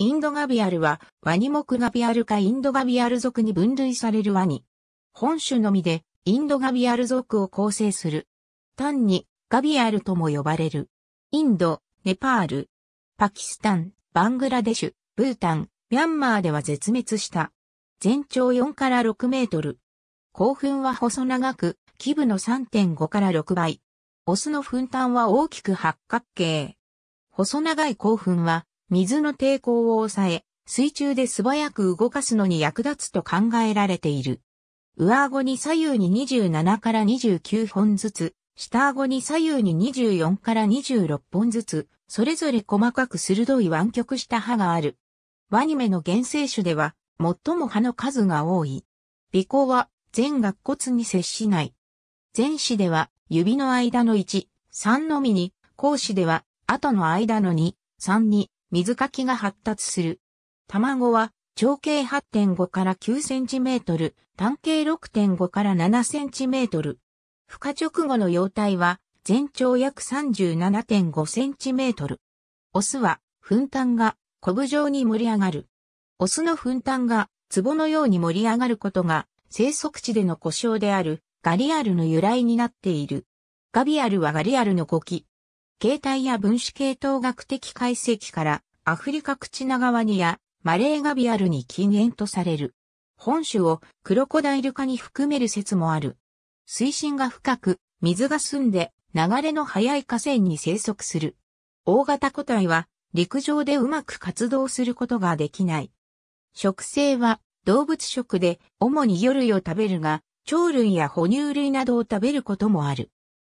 インドガビアルは、ワニ目ガビアルかインドガビアル属に分類されるワニ。本種のみで、インドガビアル属を構成する。単に、ガビアルとも呼ばれる。インド、ネパール、パキスタン、バングラデシュ、ブータン、ミャンマーでは絶滅した。全長4から6メートル。興奮は細長く、基部の3.5から6倍。オスの粉端は大きく八角形。細長い興奮は水の抵抗を抑え、水中で素早く動かすのに役立つと考えられている。上顎に左右に27から29本ずつ、下顎に左右に24から26本ずつ、それぞれ細かく鋭い湾曲した歯がある。ワニメの原生種では、最も歯の数が多い。鼻孔は全顎骨に接しない。前肢では指の間の1、3のみに、後肢では後の間の2、3に水かきが発達する。卵は長径8.5から9センチメートル、単径6.5から7センチメートル。孵化直後の幼体は全長約37.5センチメートル。オスは粉炭がコブ状に盛り上がる。オスの粉炭が壺のように盛り上がることが生息地での故障であるガリアルの由来になっている。ガビアルはガリアルの語記。形態や分子系統学的解析からアフリカクチナガワニやマレーガビアルに禁煙とされる。本種をクロコダイル化に含める説もある。水深が深く、水が澄んで流れの速い河川に生息する。大型個体は陸上でうまく活動することができない。食性は動物食で主に魚類を食べるが、鳥類や哺乳類などを食べることもある。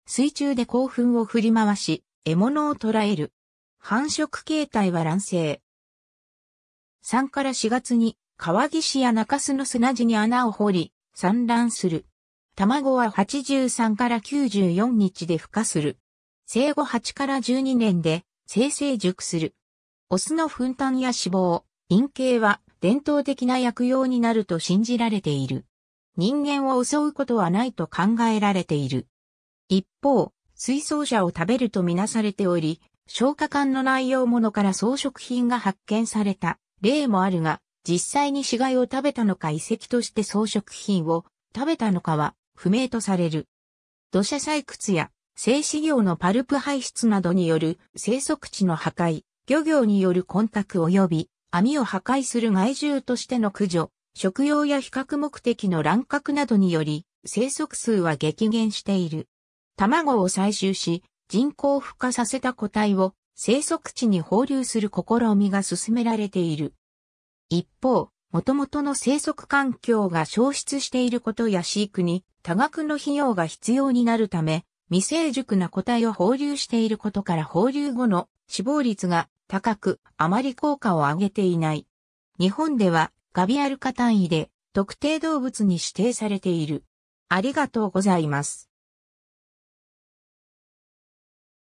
水中で興奮を振り回し、獲物を捕らえる。繁殖形態は卵生。3から4月に川岸や中洲の砂地に穴を掘り、産卵する。卵は83から94日で孵化する。生後8から12年で生成熟する。オスの粉炭や脂肪、陰茎は伝統的な薬用になると信じられている。人間を襲うことはないと考えられている。一方、水槽者を食べるとみなされており、消化管の内容物から装飾品が発見された例もあるが、実際に死骸を食べたのか遺跡として装飾品を食べたのかは不明とされる。土砂採掘や製紙業のパルプ排出などによる生息地の破壊、漁業による混濁及び網を破壊する害獣としての駆除、食用や比較目的の乱獲などにより生息数は激減している。卵を採集し、人工孵化させた個体を生息地に放流する試みが進められている。一方、元々の生息環境が消失していることや飼育に多額の費用が必要になるため、未成熟な個体を放流していることから放流後の死亡率が高く、あまり効果を上げていない。日本ではガビアルカ単位で特定動物に指定されている。ありがとうございます。